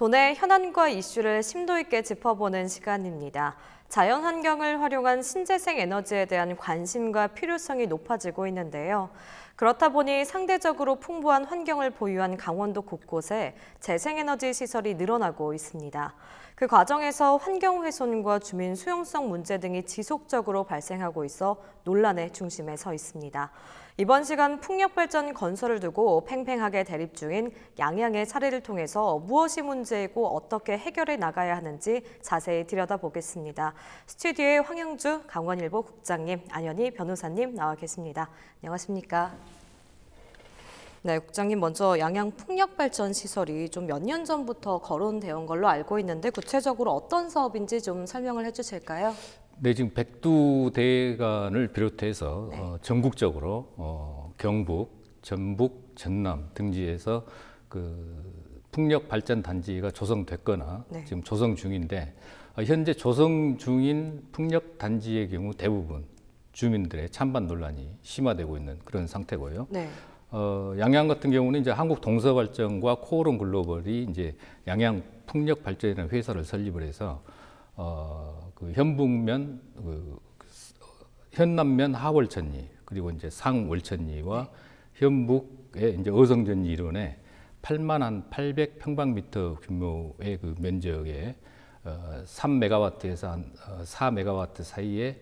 돈의 현안과 이슈를 심도 있게 짚어보는 시간입니다. 자연환경을 활용한 신재생 에너지에 대한 관심과 필요성이 높아지고 있는데요. 그렇다 보니 상대적으로 풍부한 환경을 보유한 강원도 곳곳에 재생에너지 시설이 늘어나고 있습니다. 그 과정에서 환경 훼손과 주민 수용성 문제 등이 지속적으로 발생하고 있어 논란의 중심에 서 있습니다. 이번 시간 풍력발전 건설을 두고 팽팽하게 대립 중인 양양의 사례를 통해서 무엇이 문제이고 어떻게 해결해 나가야 하는지 자세히 들여다보겠습니다. 스튜디오에 황영주 강원일보 국장님, 안현희 변호사님 나와 계십니다. 안녕하십니까? 네, 국장님 먼저 양양 풍력발전 시설이 좀 몇 년 전부터 거론되어 온 걸로 알고 있는데 구체적으로 어떤 사업인지 좀 설명을 해주실까요? 네, 지금 백두대간을 비롯해서 네. 어, 전국적으로 어, 경북, 전북, 전남 등지에서 그 풍력 발전 단지가 조성됐거나 네. 지금 조성 중인데 어, 현재 조성 중인 풍력 단지의 경우 대부분 주민들의 찬반 논란이 심화되고 있는 그런 상태고요. 네. 어, 양양 같은 경우는 이제 한국 동서발전과 코오롱 글로벌이 이제 양양 풍력 발전이라는 회사를 설립을 해서 어, 그 현북면 그, 그 현남면 하월천리 그리고 이제 상월천리와 네. 현북의 이제 어성전리 일원에 8만 한 800평방미터 규모의 그 면적에 어, 3메가와트에서 한 4메가와트 어, 사이에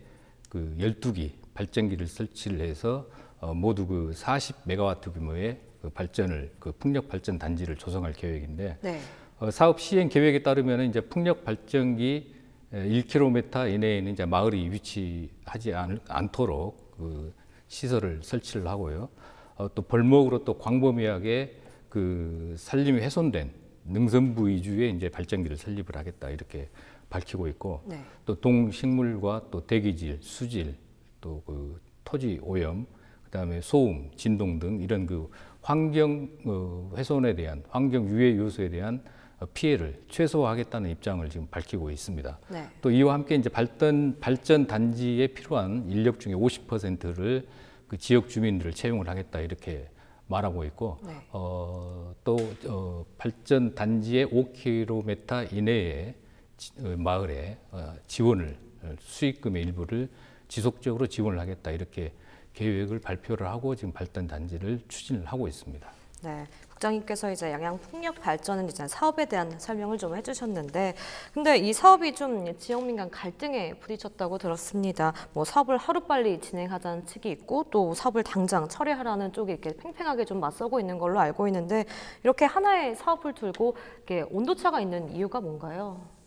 그 12기 발전기를 설치를 해서 어, 모두 그 40메가와트 규모의 그 발전을 그 풍력 발전 단지를 조성할 계획인데 네. 어, 사업 시행 계획에 따르면 이제 풍력 발전기 1km 예, 이내에는 이제 마을이 위치하지 않, 을않 도록그 시설을 설치를 하고요. 어, 또 벌목으로 또 광범위하게 그 산림이 훼손된 능선부 위주의 이제 발전기를 설립을 하겠다 이렇게 밝히고 있고 네. 또 동식물과 또 대기질, 수질, 또 그 토지 오염, 그다음에 소음, 진동 등 이런 그 환경 어, 훼손에 대한 환경 유해 요소에 대한 피해를 최소화하겠다는 입장을 지금 밝히고 있습니다. 네. 또 이와 함께 이제 발전 발전 단지에 필요한 인력 중에 50%를 그 지역 주민들을 채용을 하겠다 이렇게 말하고 있고 네. 어, 또 어, 발전 단지의 5km 이내에 지, 어, 마을에 어, 지원을 어, 수익금의 일부를 지속적으로 지원을 하겠다 이렇게 계획을 발표를 하고 지금 발전 단지를 추진을 하고 있습니다. 네, 국장님께서 이제 양양 폭력 발전은 이제 사업에 대한 설명을 좀 해주셨는데, 근데 이 사업이 좀 지역민 간 갈등에 부딪혔다고 들었습니다. 뭐 사업을 하루빨리 진행하자는 측이 있고 또 사업을 당장 철회하라는 쪽이 이렇게 팽팽하게 좀 맞서고 있는 걸로 알고 있는데 이렇게 하나의 사업을 들고 이렇게 온도차가 있는 이유가 뭔가요?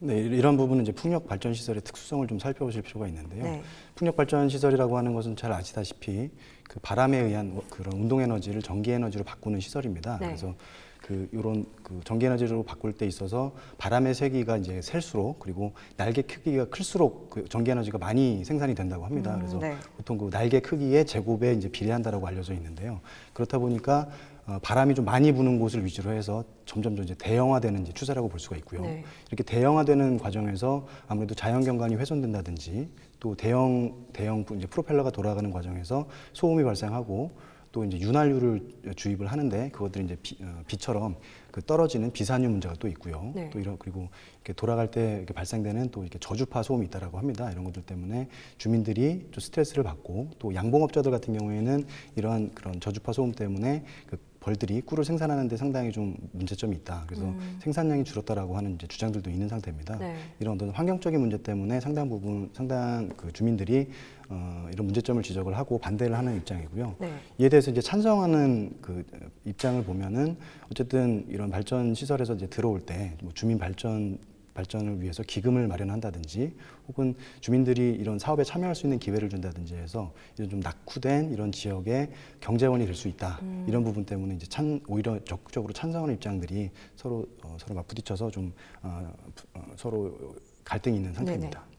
네, 이런 부분은 이제 풍력 발전 시설의 특수성을 좀 살펴보실 필요가 있는데요. 네. 풍력 발전 시설이라고 하는 것은 잘 아시다시피 그 바람에 의한 그런 운동 에너지를 전기 에너지로 바꾸는 시설입니다. 네. 그래서 그 요런 그 전기 에너지로 바꿀 때 있어서 바람의 세기가 이제 셀수록 그리고 날개 크기가 클수록 그 전기 에너지가 많이 생산이 된다고 합니다. 음, 그래서 네. 보통 그 날개 크기의 제곱에 이제 비례한다라고 알려져 있는데요. 그렇다 보니까 어, 바람이 좀 많이 부는 곳을 위주로 해서 점점 이제 대형화되는 이제 추세라고 볼 수가 있고요. 네. 이렇게 대형화되는 과정에서 아무래도 자연 경관이 훼손된다든지 또 대형 대형 이제 프로펠러가 돌아가는 과정에서 소음이 발생하고 또 이제 윤활유를 주입을 하는데 그것들이 이제 비, 어, 비처럼 그 떨어지는 비산유 문제가 또 있고요. 네. 또 이런 그리고 이렇게 돌아갈 때 이렇게 발생되는 또 이렇게 저주파 소음이 있다라고 합니다. 이런 것들 때문에 주민들이 좀 스트레스를 받고 또 양봉업자들 같은 경우에는 이러한 그런 저주파 소음 때문에 그 벌들이 꿀을 생산하는데 상당히 좀 문제점이 있다. 그래서 음. 생산량이 줄었다라고 하는 이제 주장들도 있는 상태입니다. 네. 이런 어떤 환경적인 문제 때문에 상당 부분 상당 그 주민들이 어, 이런 문제점을 지적을 하고 반대를 하는 입장이고요. 네. 이에 대해서 이제 찬성하는 그 입장을 보면은 어쨌든 이런 발전 시설에서 이제 들어올 때뭐 주민 발전 발전을 위해서 기금을 마련한다든지 혹은 주민들이 이런 사업에 참여할 수 있는 기회를 준다든지 해서 이런 좀 낙후된 이런 지역의 경제원이 될 수 있다 음. 이런 부분 때문에 이제 찬 오히려 적극적으로 찬성하는 입장들이 서로 어, 서로 맞부딪혀서 좀 어, 어, 서로 갈등이 있는 상태입니다. 네네.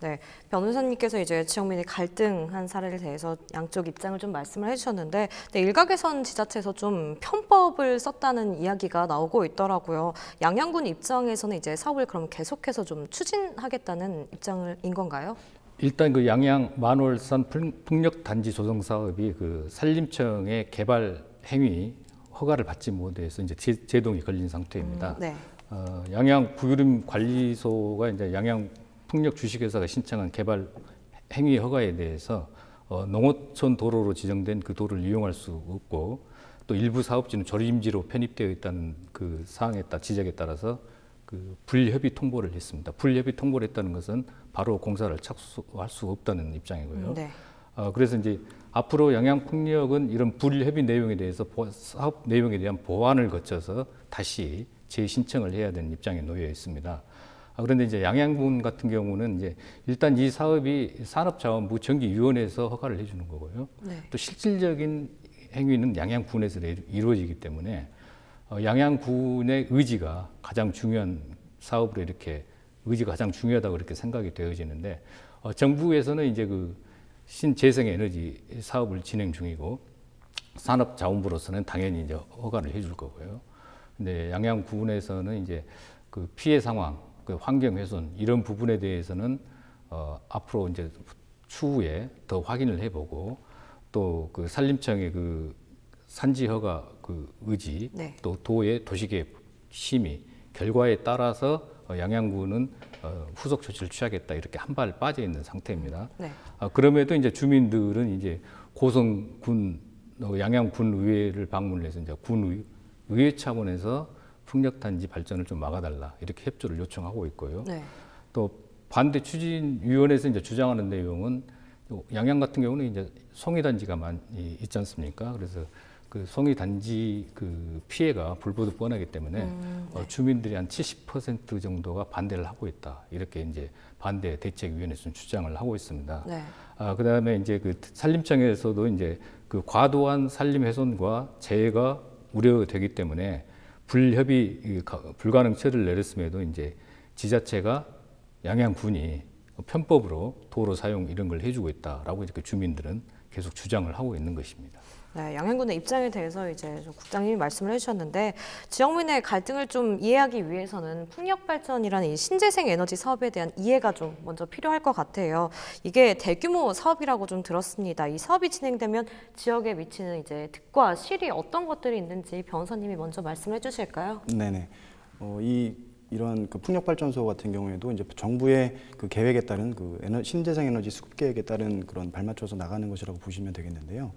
네, 변호사님께서 이제 지역민이 갈등한 사례에 대해서 양쪽 입장을 좀 말씀을 해주셨는데 네, 일각에선 지자체에서 좀 편법을 썼다는 이야기가 나오고 있더라고요. 양양군 입장에서는 이제 사업을 그럼 계속해서 좀 추진하겠다는 입장인 건가요? 일단 그 양양 만월산 풍력 단지 조성 사업이 그 산림청의 개발 행위 허가를 받지 못해서 이제 제동이 걸린 상태입니다. 음, 네. 어, 양양 부유림 관리소가 이제 양양 풍력 주식회사가 신청한 개발 행위 허가에 대해서 어, 농어촌 도로로 지정된 그 도로를 이용할 수 없고 또 일부 사업지는 조림지로 편입되어 있다는 그 사항에 따라 지적에 따라서 그 불협의 통보를 했습니다. 불협의 통보를 했다는 것은 바로 공사를 착수할 수 없다는 입장이고요. 네. 어, 그래서 이제 앞으로 영향폭력은 이런 불협의 내용에 대해서 사업 내용에 대한 보완을 거쳐서 다시 재신청을 해야 되는 입장에 놓여 있습니다. 아, 그런데 이제 양양군 같은 경우는 이제 일단 이 사업이 산업자원부 정기위원회에서 허가를 해주는 거고요. 네. 또 실질적인 행위는 양양군에서 이루어지기 때문에 어, 양양군의 의지가 가장 중요한 사업으로 이렇게 의지가 가장 중요하다고 그렇게 생각이 되어지는데 어, 정부에서는 이제 그 신재생 에너지 사업을 진행 중이고 산업자원부로서는 당연히 이제 허가를 해줄 거고요. 근데 양양군에서는 이제 그 피해 상황 그 환경훼손 이런 부분에 대해서는 어, 앞으로 이제 추후에 더 확인을 해보고 또 그 산림청의 그 산지 허가 그 의지 네. 또 도의 도시계획 심의 결과에 따라서 어, 양양군은 어, 후속 조치를 취하겠다 이렇게 한 발 빠져 있는 상태입니다. 네. 아, 그럼에도 이제 주민들은 이제 고성군 어, 양양군 의회를 방문해서 이제 군 의회 차원에서 풍력단지 발전을 좀 막아달라 이렇게 협조를 요청하고 있고요. 네. 또 반대 추진위원회에서 이제 주장하는 내용은 양양 같은 경우는 이제 송이단지가 많 있지 않습니까? 그래서 그 송이 단지 그 피해가 불보듯 뻔하기 때문에 음, 네. 어, 주민들이 한 70% 정도가 반대를 하고 있다. 이렇게 이제 반대 대책위원회에서 주장을 하고 있습니다. 네. 아, 그다음에 이제 그 산림청에서도 이제 그 과도한 산림 훼손과 재해가 우려되기 때문에 불협의 불가능처를 내렸음에도 이제 지자체가 양양군이 편법으로 도로 사용 이런 걸 해주고 있다라고 이렇게 주민들은 계속 주장을 하고 있는 것입니다. 네, 양현군의 입장에 대해서 이제 국장님이 말씀을 해주셨는데 지역민의 갈등을 좀 이해하기 위해서는 풍력 발전이라는 이 신재생 에너지 사업에 대한 이해가 좀 먼저 필요할 것 같아요. 이게 대규모 사업이라고 좀 들었습니다. 이 사업이 진행되면 지역에 미치는 이제 득과 실이 어떤 것들이 있는지 변호사님이 먼저 말씀해 주실까요? 네네. 어, 이 이런 그 풍력 발전소 같은 경우에도 이제 정부의 그 계획에 따른 그 에너, 신재생 에너지 수급 계획에 따른 그런 발맞춰서 나가는 것이라고 보시면 되겠는데요.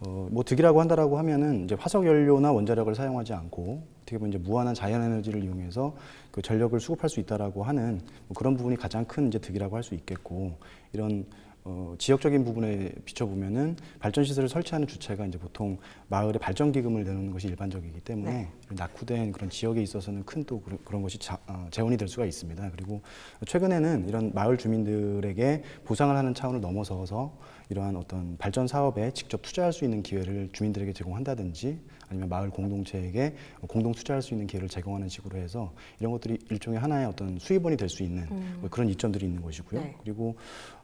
어, 뭐 득이라고 한다라고 하면은 이제 화석 연료나 원자력을 사용하지 않고 어떻게 보면 이제 무한한 자연 에너지를 이용해서 그 전력을 수급할 수 있다라고 하는 뭐 그런 부분이 가장 큰 이제 득이라고 할 수 있겠고 이런 어, 지역적인 부분에 비춰보면은 발전 시설을 설치하는 주체가 이제 보통 마을에 발전 기금을 내놓는 것이 일반적이기 때문에 네. 낙후된 그런 지역에 있어서는 큰 또 그런, 그런 것이 자, 어, 재원이 될 수가 있습니다. 그리고 최근에는 이런 마을 주민들에게 보상을 하는 차원을 넘어서서 이러한 어떤 발전 사업에 직접 투자할 수 있는 기회를 주민들에게 제공한다든지 아니면 마을 공동체에게 공동 투자할 수 있는 기회를 제공하는 식으로 해서 이런 것들이 일종의 하나의 어떤 수입원이 될 수 있는 음. 뭐 그런 이점들이 있는 것이고요. 네. 그리고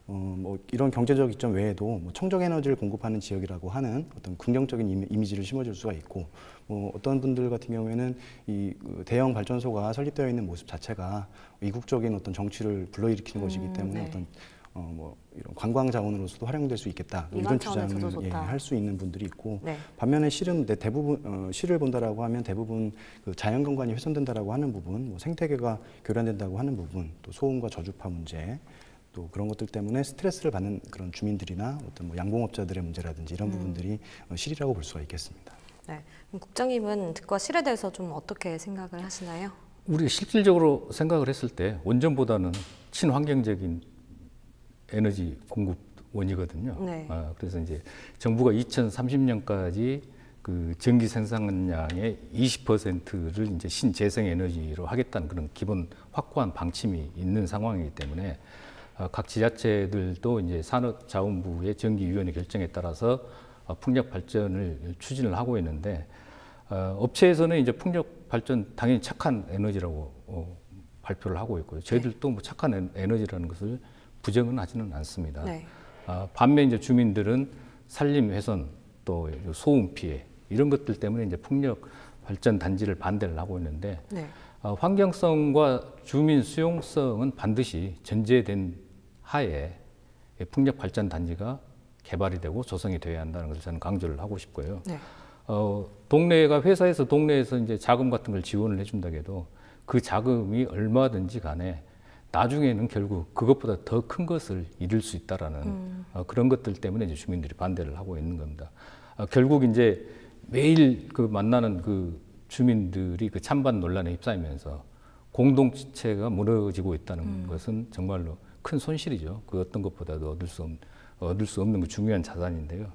어, 뭐 이런 경제적 이점 외에도 뭐 청정 에너지를 공급하는 지역이라고 하는 어떤 긍정적인 이미, 지를 심어줄 수가 있고 뭐 어떤 분들 같은 경우에는 이 그 대형 발전소가 설립되어 있는 모습 자체가 이국적인 어떤 정치를 불러일으키는 음, 것이기 때문에 네. 어떤 어, 뭐 이런 관광 자원으로서도 활용될 수 있겠다 이런 주장을 예, 할수 있는 분들이 있고 네. 반면에 실은 대부분 어, 실을 본다라고 하면 대부분 그 자연 경관이 훼손된다라고 하는 부분, 뭐 생태계가 교란된다고 하는 부분, 또 소음과 저주파 문제. 또 그런 것들 때문에 스트레스를 받는 그런 주민들이나 어떤 뭐 양봉업자들의 문제라든지 이런 음. 부분들이 어, 실이라고 볼 수가 있겠습니다. 네. 국장님은 득과 실에 대해서 좀 어떻게 생각을 하시나요? 우리 실질적으로 생각을 했을 때 원전보다는 친환경적인 에너지 공급원이거든요. 네. 아, 그래서 이제 정부가 2030년까지 그 전기 생산량의 20%를 이제 신재생 에너지로 하겠다는 그런 기본 확고한 방침이 있는 상황이기 때문에 아, 각 지자체들도 이제 산업자원부의 전기위원회 결정에 따라서 아, 풍력 발전을 추진을 하고 있는데 아, 업체에서는 이제 풍력 발전 당연히 착한 에너지라고 어, 발표를 하고 있고요. 저희들도 뭐 착한 에너지라는 것을 부정은 하지는 않습니다. 네. 아, 반면 이제 주민들은 산림 훼손 또 소음 피해 이런 것들 때문에 이제 풍력 발전 단지를 반대를 하고 있는데 네. 아, 환경성과 주민 수용성은 반드시 전제된 하에 풍력 발전 단지가 개발이 되고 조성이 되어야 한다는 것을 저는 강조를 하고 싶고요. 네. 어, 동네가 회사에서 동네에서 이제 자금 같은 걸 지원을 해준다 해도 그 자금이 얼마든지 간에 나중에는 결국 그것보다 더 큰 것을 잃을 수 있다라는 음. 어, 그런 것들 때문에 이제 주민들이 반대를 하고 있는 겁니다. 어, 결국 이제 매일 그 만나는 그 주민들이 그 찬반 논란에 휩싸이면서 공동체가 무너지고 있다는 음. 것은 정말로 큰 손실이죠. 그 어떤 것보다도 얻을 수 없는, 얻을 수 없는 그 중요한 자산인데요.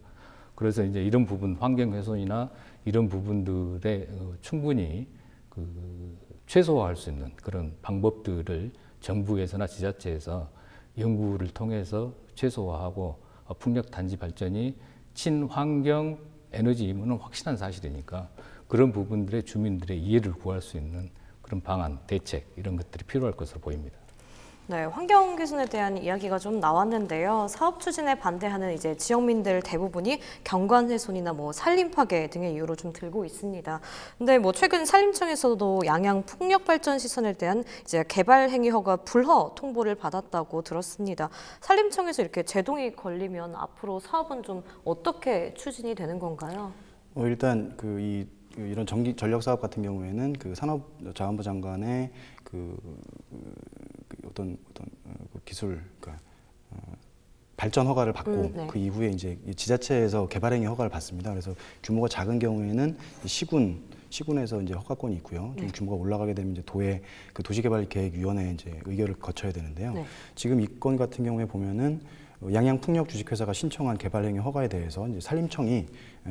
그래서 이제 이런 부분 환경 훼손이나 이런 부분들에 어, 충분히 그 최소화할 수 있는 그런 방법들을 정부에서나 지자체에서 연구를 통해서 최소화하고 풍력 단지 발전이 친환경 에너지임무는 확실한 사실이니까 그런 부분들의 주민들의 이해를 구할 수 있는 그런 방안, 대책 이런 것들이 필요할 것으로 보입니다. 네, 환경 기준에 대한 이야기가 좀 나왔는데요. 사업 추진에 반대하는 이제 지역민들 대부분이 경관 훼손이나 뭐 산림 파괴 등의 이유로 좀 들고 있습니다. 근데 뭐 최근 산림청에서도 양양 풍력 발전 시설에 대한 이제 개발 행위 허가 불허 통보를 받았다고 들었습니다. 산림청에서 이렇게 제동이 걸리면 앞으로 사업은 좀 어떻게 추진이 되는 건가요? 어, 일단 그이 그 이런 전기 전력 사업 같은 경우에는 그 산업자원부 장관의 그 어떤 어떤 어, 그 기술 그러니까 어, 발전 허가를 받고 음, 네. 그 이후에 이제 지자체에서 개발행위 허가를 받습니다. 그래서 규모가 작은 경우에는 시군 시군에서 이제 허가권이 있고요. 좀 네. 규모가 올라가게 되면 이제 도에 그 도시개발계획위원회 이제 의결을 거쳐야 되는데요. 네. 지금 이 건 같은 경우에 보면은 양양풍력 주식회사가 신청한 개발행위 허가에 대해서 이제 산림청이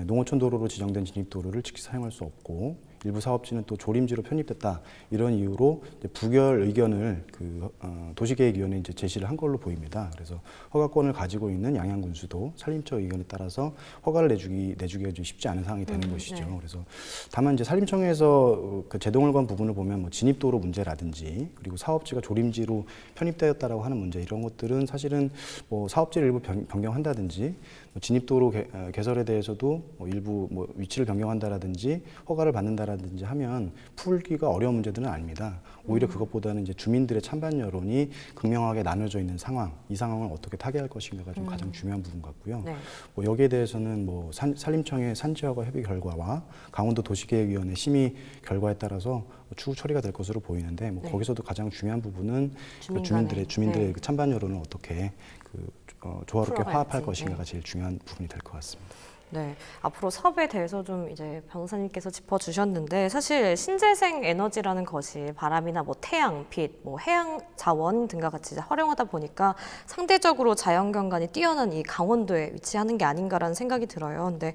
농어촌 도로로 지정된 진입도로를 즉시 사용할 수 없고 일부 사업지는 또 조림지로 편입됐다 이런 이유로 이제 부결 의견을 그 어, 도시계획위원회에 이제 제시를 한 걸로 보입니다. 그래서 허가권을 가지고 있는 양양군수도 산림청 의견에 따라서 허가를 내주기 내주기가 좀 쉽지 않은 상황이 되는 음, 것이죠. 네. 그래서 다만 이제 산림청에서 그제동을건 부분을 보면 뭐 진입도로 문제라든지 그리고 사업지가 조림지로 편입되었다라고 하는 문제 이런 것들은 사실은 뭐 사업지를 일부 변, 변경한다든지 뭐 진입도로 개, 어, 개 설에 대해서도 뭐 일부 뭐 위치를 변경한다라든지 허가를 받는다라든지 하면 풀기가 어려운 문제들은 아닙니다. 오히려 음. 그것보다는 이제 주민들의 찬반 여론이 극명하게 나눠져 있는 상황, 이 상황을 어떻게 타개할 것인가가 좀 음. 가장 중요한 부분 같고요. 네. 뭐 여기에 대해서는 뭐 산림청의 산지화가 협의 결과와 강원도 도시계획위원회 심의 결과에 따라서 추후 처리가 될 것으로 보이는데 뭐 네. 거기서도 가장 중요한 부분은 그 주민 주민들의 주민들의 네. 그 찬반 여론을 어떻게 그, 어, 조화롭게 화합할 네. 것인가가 제일 중요한 부분이 될 것 같습니다. 네, 앞으로 사업에 대해서 좀 이제 변호사님께서 짚어주셨는데 사실 신재생 에너지라는 것이 바람이나 뭐 태양, 빛, 뭐 해양 자원 등과 같이 활용하다 보니까 상대적으로 자연 경관이 뛰어난 이 강원도에 위치하는 게 아닌가라는 생각이 들어요. 근데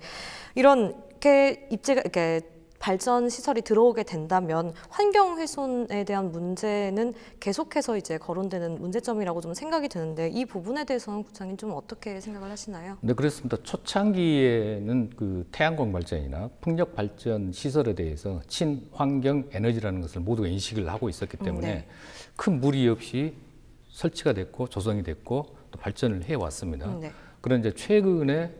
이런 이렇게 입지가 이렇게 발전 시설이 들어오게 된다면 환경 훼손에 대한 문제는 계속해서 이제 거론되는 문제점이라고 좀 생각이 드는데 이 부분에 대해서는 구장님 좀 어떻게 생각을 하시나요? 네, 그렇습니다. 초창기에는 그 태양광 발전이나 풍력 발전 시설에 대해서 친환경 에너지라는 것을 모두 인식을 하고 있었기 음, 때문에 네. 큰 무리 없이 설치가 됐고 조성이 됐고 또 발전을 해 왔습니다. 음, 네. 그런 이제 최근에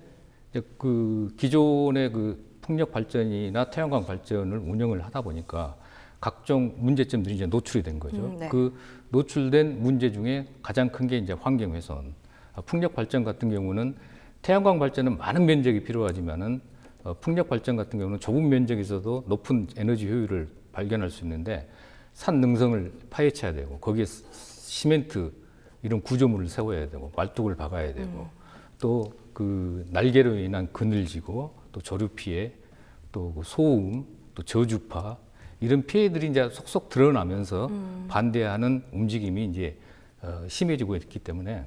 그 기존의 그 풍력 발전이나 태양광 발전을 운영을 하다 보니까 각종 문제점들이 이제 노출이 된 거죠. 음, 네. 그 노출된 문제 중에 가장 큰 게 이제 환경 훼손. 어, 풍력 발전 같은 경우는 태양광 발전은 많은 면적이 필요하지만은 어, 풍력 발전 같은 경우는 좁은 면적에서도 높은 에너지 효율을 발견할 수 있는데 산 능성을 파헤쳐야 되고 거기에 시멘트 이런 구조물을 세워야 되고 말뚝을 박아야 되고 음. 또그 날개로 인한 그늘지고 또 조류 피해 또 그 소음, 또 저주파 이런 피해들이 이제 속속 드러나면서 음. 반대하는 움직임이 이제 어, 심해지고 있기 때문에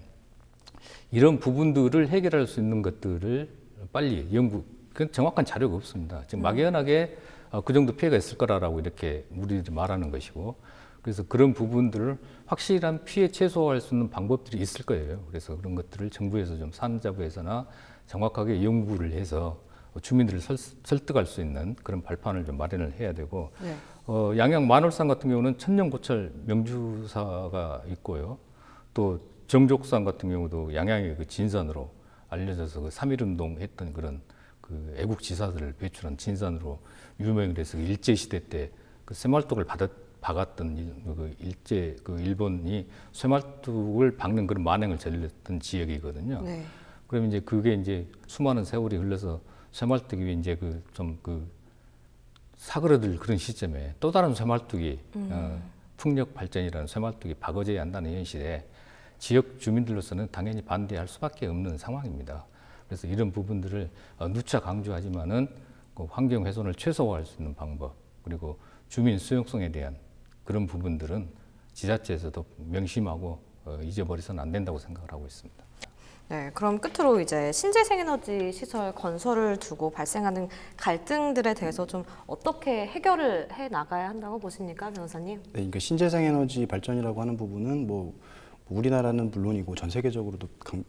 이런 부분들을 해결할 수 있는 것들을 빨리 연구, 그 정확한 자료가 없습니다. 지금 음. 막연하게 어, 그 정도 피해가 있을 거라라고 이렇게 우리들이 말하는 것이고 그래서 그런 부분들을 확실한 피해 최소화할 수 있는 방법들이 있을 거예요. 그래서 그런 것들을 정부에서 좀 산자부에서나 정확하게 연구를 해서 뭐 주민들을 설, 설득할 수 있는 그런 발판을 좀 마련을 해야 되고 네. 어, 양양 만월산 같은 경우는 천년 고철 명주사가 있고요. 또 정족산 같은 경우도 양양의 그 진산으로 알려져서 그 삼일운동 했던 그런 그 애국 지사들을 배출한 진산으로 유명해 돼서 그 일제 시대 때그 쇠말뚝을 받았 박았던 그 일제 그 일본이 쇠말뚝을 박는 그런 만행을 저질렀던 지역이거든요. 네. 그러면 이제 그게 이제 수많은 세월이 흘러서 새말뚝이 이제 그 좀그 그 사그러들 그런 시점에 또 다른 새말뚝이 음. 어, 풍력 발전이라는 새말뚝이 박어져야 한다는 현실에 지역 주민들로서는 당연히 반대할 수밖에 없는 상황입니다. 그래서 이런 부분들을 어, 누차 강조하지만은 그 환경 훼손을 최소화할 수 있는 방법 그리고 주민 수용성에 대한 그런 부분들은 지자체에서도 명심하고 어, 잊어버리선안 된다고 생각을 하고 있습니다. 네, 그럼 끝으로 이제 신재생 에너지 시설 건설을 두고 발생하는 갈등들에 대해서 좀 어떻게 해결을 해 나가야 한다고 보십니까, 변호사님? 네, 그러니까 신재생 에너지 발전이라고 하는 부분은 뭐 우리나라는 물론이고 전 세계적으로도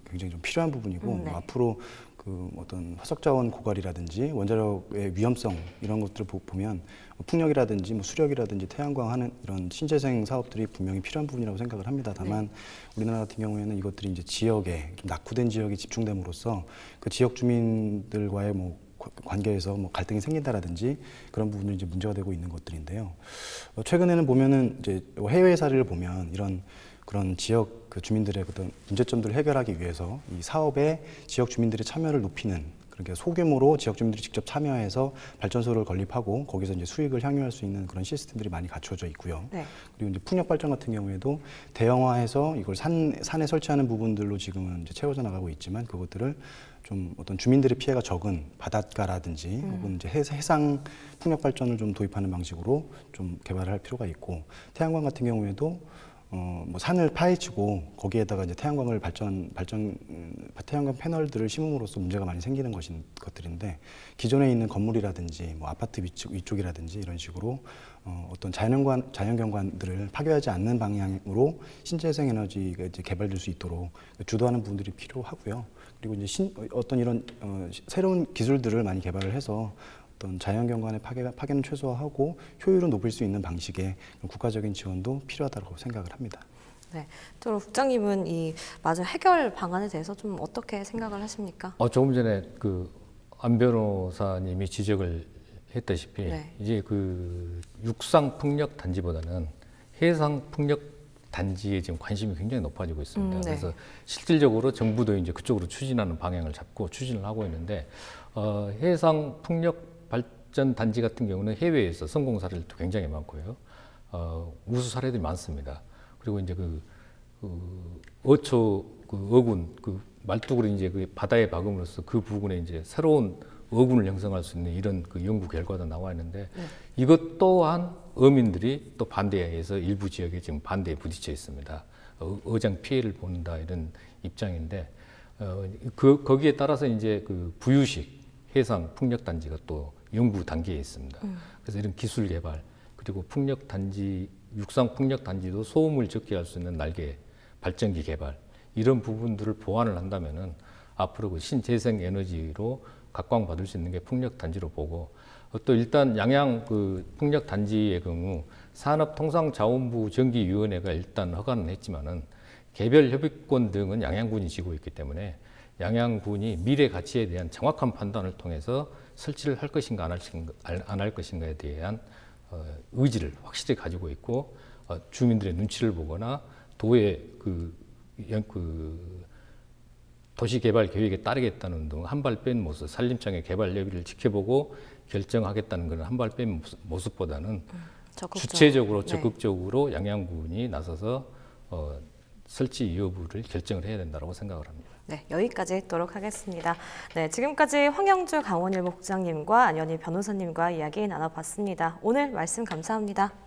굉장히 좀 필요한 부분이고 음, 네. 뭐 앞으로 그 어떤 화석자원 고갈이라든지 원자력의 위험성 이런 것들을 보면 뭐 풍력이라든지 뭐 수력이라든지 태양광 하는 이런 신재생 사업들이 분명히 필요한 부분이라고 생각을 합니다. 다만 네. 우리나라 같은 경우에는 이것들이 이제 지역에 좀 낙후된 지역에 집중됨으로써 그 지역 주민들과의 뭐 관계에서 뭐 갈등이 생긴다라든지 그런 부분들이 이제 문제가 되고 있는 것들인데요. 어, 최근에는 보면은 이제 해외 사례를 보면 이런 그런 지역 그 주민들의 어떤 문제점들을 해결하기 위해서 이 사업에 지역 주민들의 참여를 높이는 그렇게 소규모로 지역 주민들이 직접 참여해서 발전소를 건립하고 거기서 이제 수익을 향유할 수 있는 그런 시스템들이 많이 갖춰져 있고요. 네. 그리고 이제 풍력 발전 같은 경우에도 대형화해서 이걸 산 산에 설치하는 부분들로 지금은 이제 채워져 나가고 있지만 그것들을 좀 어떤 주민들의 피해가 적은 바닷가라든지 음. 혹은 이제 해상 풍력 발전을 좀 도입하는 방식으로 좀개발할 필요가 있고 태양광 같은 경우에도 어, 뭐 산을 파헤치고 거기에다가 이제 태양광을 발전 발전 음, 태양광 패널들을 심음으로써 문제가 많이 생기는 것인 것들인데 기존에 있는 건물이라든지 뭐 아파트 위쪽, 위쪽이라든지 이런 식으로 어, 어떤 자연관 자연경관들을 파괴하지 않는 방향으로 신재생 에너지가 이제 개발될 수 있도록 주도하는 부분들이 필요하고요. 그리고 이제 신, 어, 어떤 이런 어, 새로운 기술들을 많이 개발을 해서 어떤 자연 경관의 파괴, 파괴는 최소화하고 효율은 높일 수 있는 방식의 국가적인 지원도 필요하다고 생각을 합니다. 네. 또 국장님은 이 맞아 해결 방안에 대해서 좀 어떻게 생각을 하십니까? 어, 조금 전에 그 안 변호사님이 지적을 했다시피 네. 이제 그 육상 풍력 단지보다는 해상 풍력 단지에 지금 관심이 굉장히 높아지고 있습니다. 음, 네. 그래서 실질적으로 정부도 이제 그쪽으로 추진하는 방향을 잡고 추진을 하고 있는데 어, 해상 풍력 발전 단지 같은 경우는 해외에서 성공 사례도 굉장히 많고요. 어, 우수 사례들이 많습니다. 그리고 이제 그, 그 어초 그 어군 그말뚝으 이제 그 바다에 박음으로써 그 부근에 이제 새로운 어군을 형성할 수 있는 이런 그 연구 결과도 나와 있는데 네. 이것 또한 어민들이 또 반대에 의해서 일부 지역에 지금 반대에 부딪혀 있습니다. 어, 장 피해를 본다 이런 입장인데 어, 그 거기에 따라서 이제 그 부유식 해상 풍력 단지가 또 연구 단계에 있습니다. 음. 그래서 이런 기술 개발 그리고 풍력 단지 육상 풍력 단지도 소음을 적게 할 수 있는 날개 발전기 개발 이런 부분들을 보완을 한다면은 앞으로 그 신재생 에너지로 각광받을 수 있는 게 풍력 단지로 보고 어, 또 일단 양양 그 풍력 단지의 경우 산업통상자원부 정기위원회가 일단 허가는 했지만은 개별 협의권 등은 양양군이 지고 있기 때문에 양양군이 미래 가치에 대한 정확한 판단을 통해서 설치를 할 것인가 안 할 것인가에 대한 어, 의지를 확실히 가지고 있고 어, 주민들의 눈치를 보거나 도의 그, 그 도시 개발 계획에 따르겠다는 등한발 뺀 모습, 산림청의 개발 여비를 지켜보고 결정하겠다는 그런 한발 뺀 모습보다는 음, 적극적으로, 주체적으로 네. 적극적으로 네. 양양군이 나서서 어, 설치 여부를 결정을 해야 된다고 생각을 합니다. 네, 여기까지 했도록 하겠습니다. 네, 지금까지 황영주 강원일보 장님과 안현희 변호사님과 이야기 나눠봤습니다. 오늘 말씀 감사합니다.